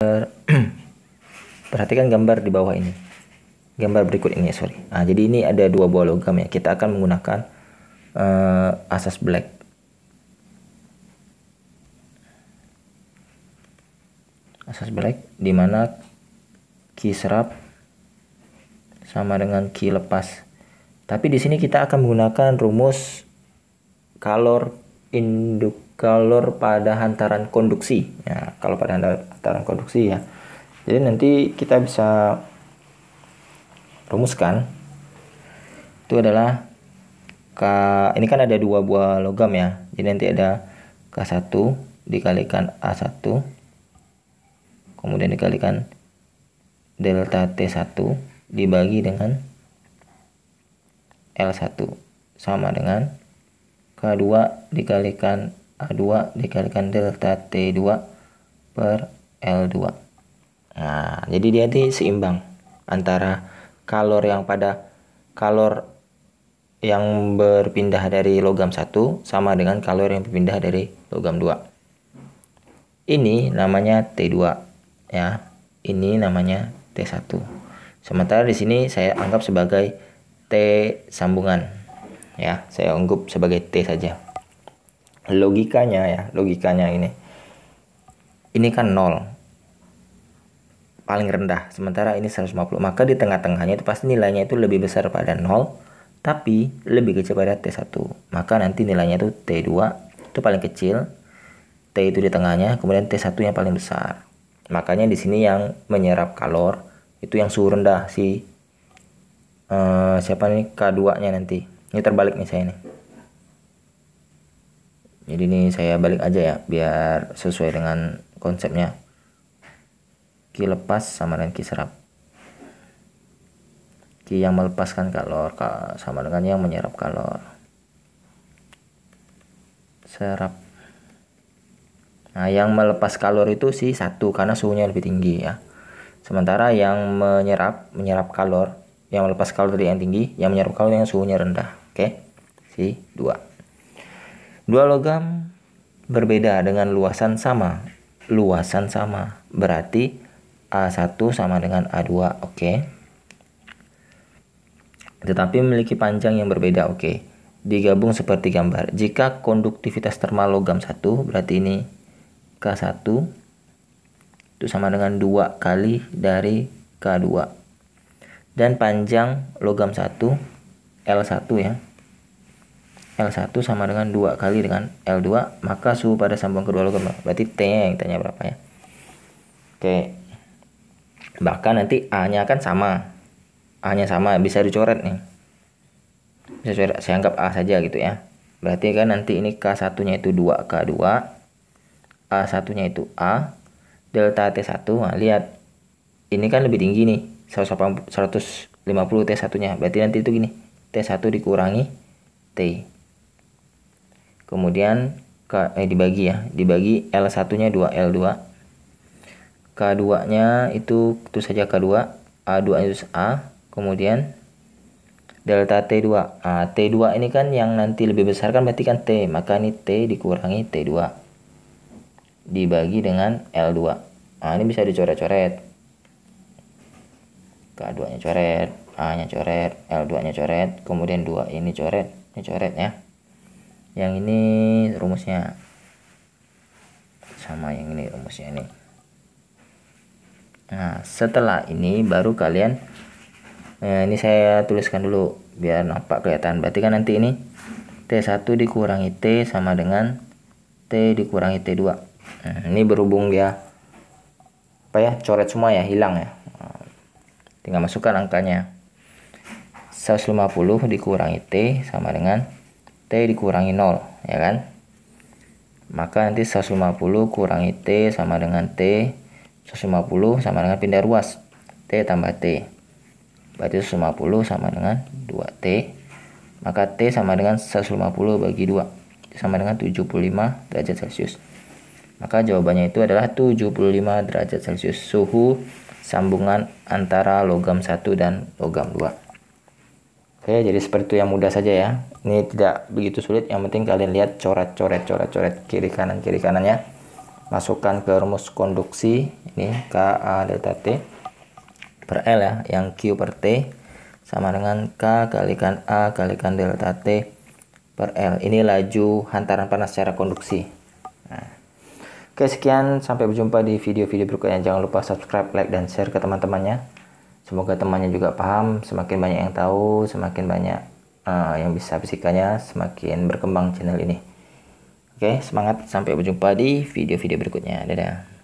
perhatikan gambar di bawah ini gambar berikut ini sorry nah, jadi ini ada dua buah logam ya kita akan menggunakan uh, asas black asas black dimana key serap sama dengan key lepas tapi di sini kita akan menggunakan rumus kalor induk kalau pada hantaran konduksi ya kalau pada hantaran konduksi ya jadi nanti kita bisa rumuskan itu adalah K ini kan ada dua buah logam ya jadi nanti ada K1 dikalikan A1 kemudian dikalikan delta T1 dibagi dengan L1 sama dengan K2 dikalikan A2 dikalikan delta T2 per L2 nah jadi dia di seimbang antara kalor yang pada kalor yang berpindah dari logam 1 sama dengan kalor yang berpindah dari logam 2 ini namanya T2 ya ini namanya T1 sementara di sini saya anggap sebagai T sambungan ya saya anggap sebagai T saja logikanya ya logikanya ini ini kan nol paling rendah sementara ini 150 maka di tengah-tengahnya itu pasti nilainya itu lebih besar pada nol tapi lebih kecil pada T1 maka nanti nilainya itu T2 itu paling kecil T itu di tengahnya kemudian T1 yang paling besar makanya di sini yang menyerap kalor itu yang suhu rendah si uh, siapa nih K2 nya nanti ini terbalik nih saya nih jadi ini saya balik aja ya biar sesuai dengan konsepnya ki lepas sama dengan ki serap ki yang melepaskan kalor sama dengan yang menyerap kalor serap nah yang melepas kalor itu sih satu karena suhunya lebih tinggi ya sementara yang menyerap menyerap kalor yang melepas kalor dari yang tinggi yang menyerap kalor yang suhunya rendah oke okay? si dua Dua logam berbeda dengan luasan sama. Luasan sama berarti A1 sama dengan A2, oke. Okay. Tetapi memiliki panjang yang berbeda, oke. Okay. Digabung seperti gambar. Jika konduktivitas termal logam 1 berarti ini K1 itu sama dengan 2 kali dari K2. Dan panjang logam 1 L1 ya L1 sama dengan 2 kali dengan L2 maka suhu pada sambung kedua logam berarti T nya yang tanya berapa ya oke bahkan nanti A nya akan sama A nya sama bisa dicoret nih bisa coret saya anggap A saja gitu ya berarti kan nanti ini K1 nya itu 2K2 A1 nya itu A delta T1 nah, lihat ini kan lebih tinggi nih 150 T1 nya berarti nanti itu gini T1 dikurangi T kemudian K, eh, dibagi ya dibagi L1 nya 2 L2 K2 nya itu itu saja K2 A2 itu A kemudian delta T2 nah, T2 ini kan yang nanti lebih besar kan berarti kan T maka ini T dikurangi T2 dibagi dengan L2 nah ini bisa dicoret-coret K2 nya coret A nya coret L2 nya coret kemudian 2 ini coret ini coret ya yang ini rumusnya sama yang ini rumusnya ini nah setelah ini baru kalian eh, ini saya tuliskan dulu biar nampak kelihatan berarti kan nanti ini T1 dikurangi T sama dengan T dikurangi T2 nah, ini berhubung dia apa ya coret semua ya hilang ya tinggal masukkan angkanya 150 dikurangi T sama dengan T dikurangi 0 ya kan maka nanti 150 kurangi T sama dengan T 150 sama dengan pindah ruas T tambah T berarti 150 sama dengan 2T maka T sama dengan 150 bagi 2 sama dengan 75 derajat celcius maka jawabannya itu adalah 75 derajat celcius suhu sambungan antara logam 1 dan logam 2 Oke, jadi seperti itu yang mudah saja ya. Ini tidak begitu sulit, yang penting kalian lihat coret-coret coret-coret kiri kanan kiri kanannya. Masukkan ke rumus konduksi ini KA delta T per L ya, yang Q per T sama dengan K kalikan A kalikan delta T per L. Ini laju hantaran panas secara konduksi. Nah. Oke, sekian sampai berjumpa di video-video berikutnya. Jangan lupa subscribe, like dan share ke teman-temannya. Semoga temannya juga paham, semakin banyak yang tahu, semakin banyak uh, yang bisa fisikanya, semakin berkembang channel ini. Oke, semangat sampai berjumpa di video-video berikutnya. Dadah.